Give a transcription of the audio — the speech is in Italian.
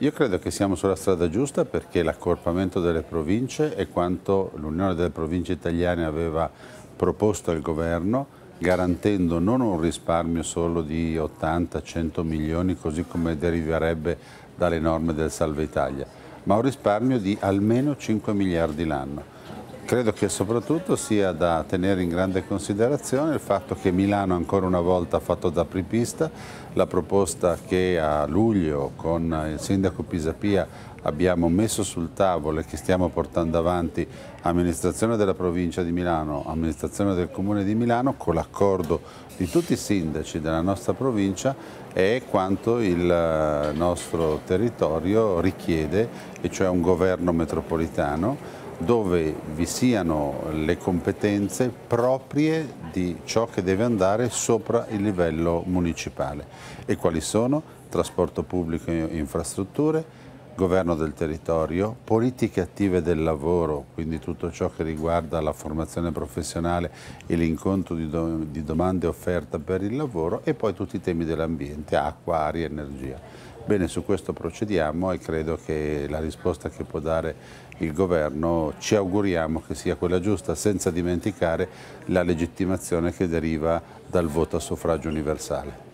Io credo che siamo sulla strada giusta perché l'accorpamento delle province è quanto l'Unione delle Province Italiane aveva proposto al governo garantendo non un risparmio solo di 80-100 milioni così come deriverebbe dalle norme del Salve Italia, ma un risparmio di almeno 5 miliardi l'anno. Credo che soprattutto sia da tenere in grande considerazione il fatto che Milano ancora una volta ha fatto da apripista la proposta che a luglio con il sindaco Pisapia abbiamo messo sul tavolo e che stiamo portando avanti amministrazione della provincia di Milano, amministrazione del comune di Milano con l'accordo di tutti i sindaci della nostra provincia è quanto il eh, nostro territorio richiede e cioè un governo metropolitano dove vi siano le competenze proprie di ciò che deve andare sopra il livello municipale. E quali sono? Trasporto pubblico e infrastrutture, governo del territorio, politiche attive del lavoro, quindi tutto ciò che riguarda la formazione professionale e l'incontro di, do di domande e offerta per il lavoro e poi tutti i temi dell'ambiente, acqua, aria, energia. Bene, su questo procediamo e credo che la risposta che può dare il governo ci auguriamo che sia quella giusta, senza dimenticare la legittimazione che deriva dal voto a suffragio universale.